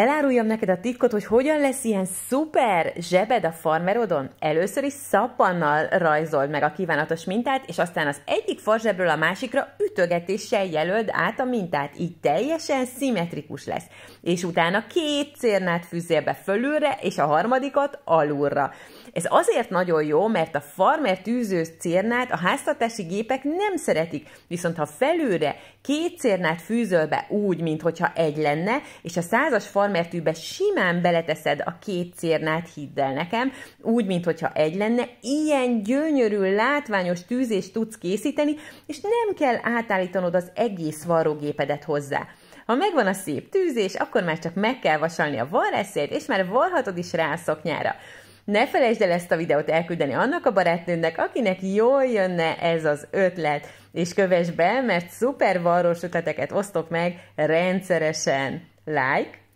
Eláruljam neked a titkot, hogy hogyan lesz ilyen szuper zsebed a farmerodon? Először is szappannal rajzold meg a kívánatos mintát, és aztán az egyik farzsebről a másikra ütögetéssel jelöld át a mintát. Így teljesen szimmetrikus lesz. És utána két cérnát fűzzél be fölülre, és a harmadikat alulra. Ez azért nagyon jó, mert a farmer tűző cérnát a háztartási gépek nem szeretik, viszont ha felülre két cérnát fűzöl be úgy, mintha egy lenne, és a százas farmer karmertűbe simán beleteszed a két cérnát, hidd el nekem, úgy, mintha egy lenne, ilyen gyönyörű, látványos tűzést tudsz készíteni, és nem kell átállítanod az egész varrógépedet hozzá. Ha megvan a szép tűzés, akkor már csak meg kell vasalni a varreszét, és már varhatod is rá a szoknyára. Ne felejtsd el ezt a videót elküldeni annak a barátnőnek, akinek jól jönne ez az ötlet, és kövess be, mert szuper varrós ötleteket osztok meg rendszeresen. Like,